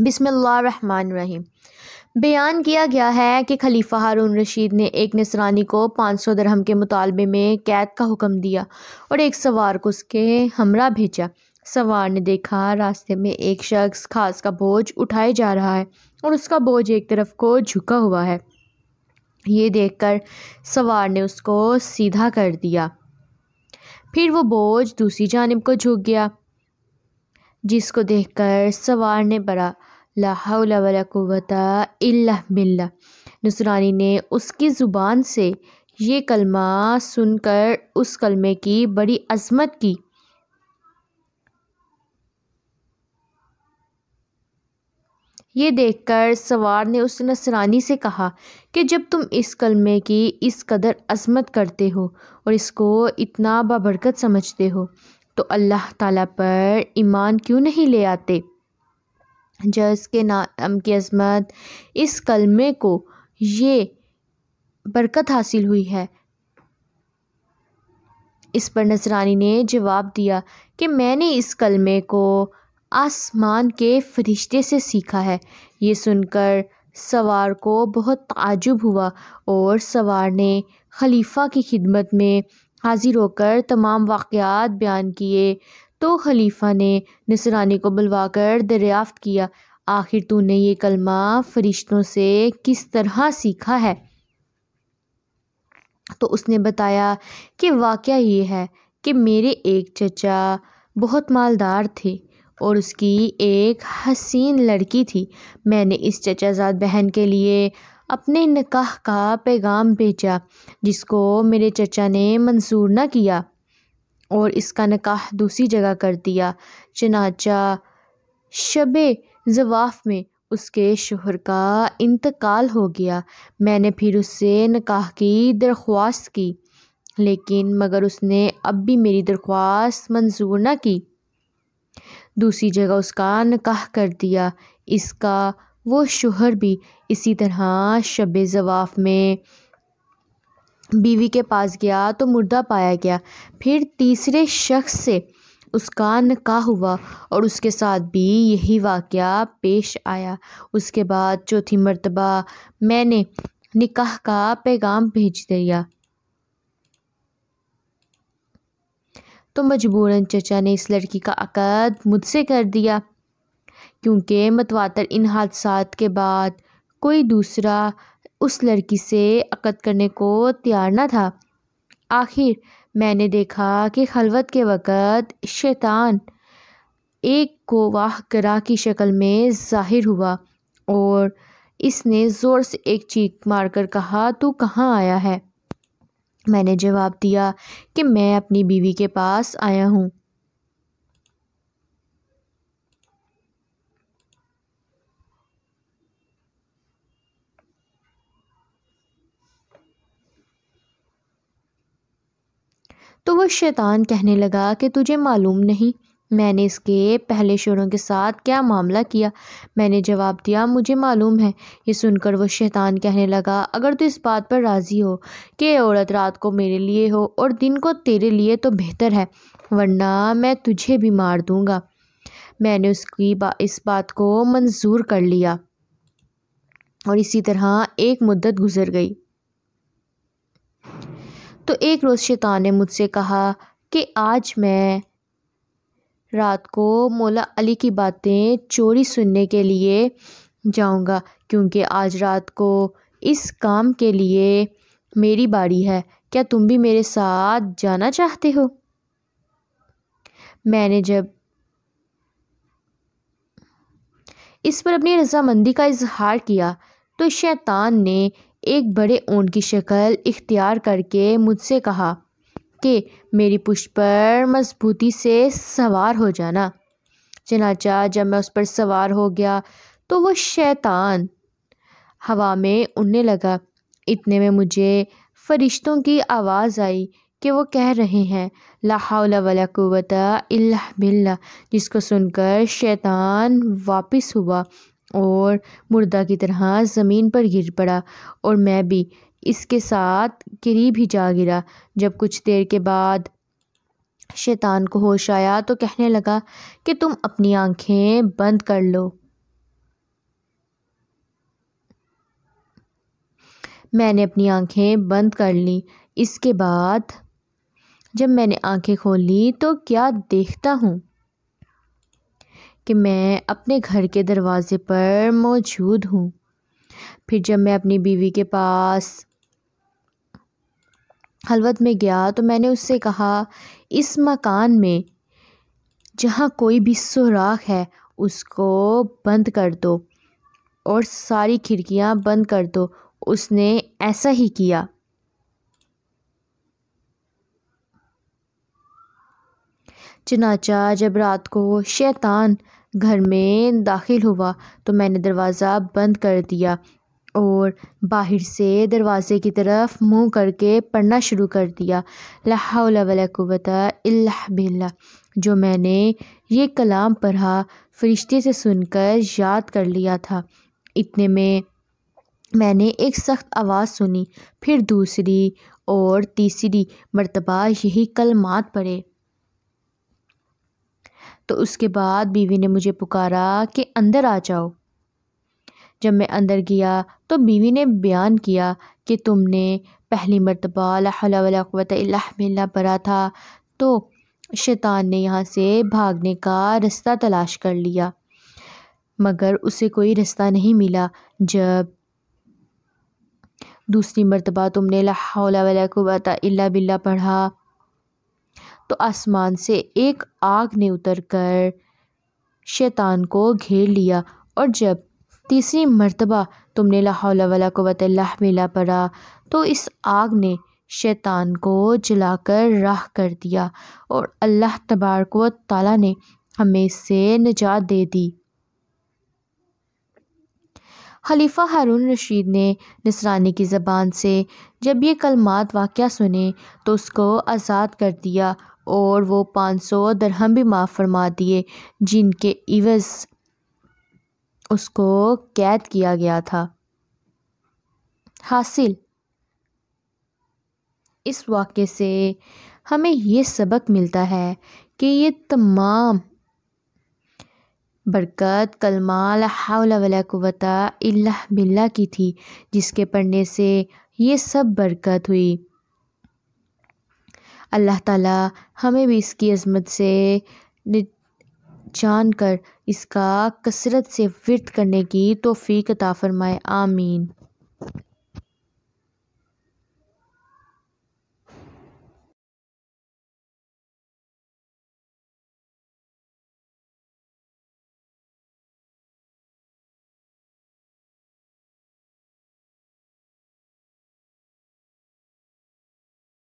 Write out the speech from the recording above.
रहीम बयान किया गया है कि खलीफा हारून रशीद ने एक नसरानी को 500 दरहम के मुतालबे में कैद का हुक्म दिया और एक सवार को उसके हमरा भेजा सवार ने देखा रास्ते में एक शख्स खास का बोझ उठाए जा रहा है और उसका बोझ एक तरफ को झुका हुआ है ये देखकर सवार ने उसको सीधा कर दिया फिर वो बोझ दूसरी जानब को झुक गया जिसको देखकर सवार ने पढ़ा लाहौलवलकुवता इल्ला बिल्ला नुसरानी ने उसकी ज़ुबान से ये कलमा सुनकर उस कलमे की बड़ी अजमत की ये देखकर सवार ने उस नसरानी से कहा कि जब तुम इस कलमे की इस कदर अजमत करते हो और इसको इतना बबरकत समझते हो तो अल्लाह ताला पर ईमान क्यों नहीं ले आते जस के नाम की अजमत इस कलमे को ये बरकत हासिल हुई है इस पर नजरानी ने जवाब दिया कि मैंने इस कलमे को आसमान के फरिश्ते से सीखा है ये सुनकर सवार को बहुत ताजुब हुआ और सवार ने खलीफा की खिदमत में हाज़िर होकर तमाम वाक़ात बयान किए तो खलीफ़ा ने नसरानी को बुलवा कर दरियाफ़्त किया आखिर तूने ये कलमा फ़रिश्तों से किस तरह सीखा है तो उसने बताया कि वाक़ ये है कि मेरे एक चचा बहुत मालदार थे और उसकी एक हसीन लड़की थी मैंने इस चचाजाद बहन के लिए अपने निकाह का पैगाम भेजा जिसको मेरे चचा ने मंसूर न किया और इसका निकाह दूसरी जगह कर दिया चनाचा शब जवाफ़ में उसके शोहर का इंतकाल हो गया मैंने फिर उससे निकाह की दरख्वास्त की लेकिन मगर उसने अब भी मेरी दरख्वास्त मंजूर ना की दूसरी जगह उसका निकाह कर दिया इसका वो शोहर भी इसी तरह शब ज़वाफ़ में बीवी के पास गया तो मुर्दा पाया गया फिर तीसरे शख्स से उसका निकाह हुआ और उसके साथ भी यही वाक़ पेश आया उसके बाद चौथी मरतबा मैंने निकाह का पैगाम भेज दिया तो मजबूरन चचा ने इस लड़की का अकद मुझसे कर दिया क्योंकि मतवातर इन हादसा के बाद कोई दूसरा उस लड़की से अक़द करने को तैयार न था आखिर मैंने देखा कि खलवत के वक़्त शैतान एक को वाह करा की शक्ल में ज़ाहिर हुआ और इसने ज़ोर से एक चीख मारकर कहा तू कहाँ आया है मैंने जवाब दिया कि मैं अपनी बीवी के पास आया हूँ तो वह शैतान कहने लगा कि तुझे मालूम नहीं मैंने इसके पहले शोरों के साथ क्या मामला किया मैंने जवाब दिया मुझे मालूम है ये सुनकर वो शैतान कहने लगा अगर तू तो इस बात पर राज़ी हो कि औरत रात को मेरे लिए हो और दिन को तेरे लिए तो बेहतर है वरना मैं तुझे भी मार दूँगा मैंने उसकी बा, इस बात को मंजूर कर लिया और इसी तरह एक मुद्दत गुजर गई तो एक रोज़ शैतान ने मुझसे कहा कि आज मैं रात को मौला अली की बातें चोरी सुनने के लिए जाऊंगा क्योंकि आज रात को इस काम के लिए मेरी बारी है क्या तुम भी मेरे साथ जाना चाहते हो मैंने जब इस पर अपनी रजामंदी का इजहार किया तो शैतान ने एक बड़े ऊँट की शक्ल इख्तियार करके मुझसे कहा कि मेरी पुश्त पर मज़बूती से सवार हो जाना चनाचा जब मैं उस पर सवार हो गया तो वो शैतान हवा में उड़ने लगा इतने में मुझे फ़रिश्तों की आवाज़ आई कि वो कह रहे हैं अल्लाह बिल्ला जिसको सुनकर शैतान वापस हुआ और मुर्दा की तरह ज़मीन पर गिर पड़ा और मैं भी इसके साथ करीब ही जा गिरा जब कुछ देर के बाद शैतान को होश आया तो कहने लगा कि तुम अपनी आंखें बंद कर लो मैंने अपनी आंखें बंद कर ली इसके बाद जब मैंने आंखें खोली तो क्या देखता हूँ कि मैं अपने घर के दरवाज़े पर मौजूद हूँ फिर जब मैं अपनी बीवी के पास हलवत में गया तो मैंने उससे कहा इस मकान में जहाँ कोई भी सुराख है उसको बंद कर दो और सारी खिड़कियाँ बंद कर दो उसने ऐसा ही किया चनाचा जब रात को शैतान घर में दाखिल हुआ तो मैंने दरवाज़ा बंद कर दिया और बाहर से दरवाज़े की तरफ मुंह करके पढ़ना शुरू कर दिया लाला जो मैंने ये कलाम पढ़ा फ़रिश्ते से सुनकर याद कर लिया था इतने में मैंने एक सख्त आवाज़ सुनी फिर दूसरी और तीसरी मरतबा यही कलमात पढ़े तो उसके बाद बीवी ने मुझे पुकारा कि अंदर आ जाओ जब मैं अंदर गया तो बीवी ने बयान किया कि तुमने पहली मरतबा लाला पढ़ा था तो शैतान ने यहाँ से भागने का रास्ता तलाश कर लिया मगर उसे कोई रास्ता नहीं मिला जब दूसरी मरतबा तुमने लाला बिल्ला पढ़ा तो आसमान से एक आग ने उतर कर शैतान को घेर लिया और जब तीसरी मरतबा तुमने लाला वतल्ला मिला पड़ा तो इस आग ने शैतान को जलाकर राह कर दिया और अल्लाह तबारक व ताला ने हमें से निजात दे दी खलीफा हारून रशीद ने नसरानी की ज़बान से जब ये कलमात वाक़ सुने तो उसको आज़ाद कर दिया और वो पाँच सौ दरहम भी माफ़ फरमा दिए जिनके इवज़ उसको कैद किया गया था हासिल इस वाक़े से हमें ये सबक मिलता है कि ये तमाम बरकत कलमाल हावलावलाकुवता बिल्ला की थी जिसके पढ़ने से ये सब बरकत हुई अल्लाह ताला हमें भी इसकी अज़मत से जान कर इसका कसरत से विर्द करने की तोफ़ी कता फ़रमाए आमीन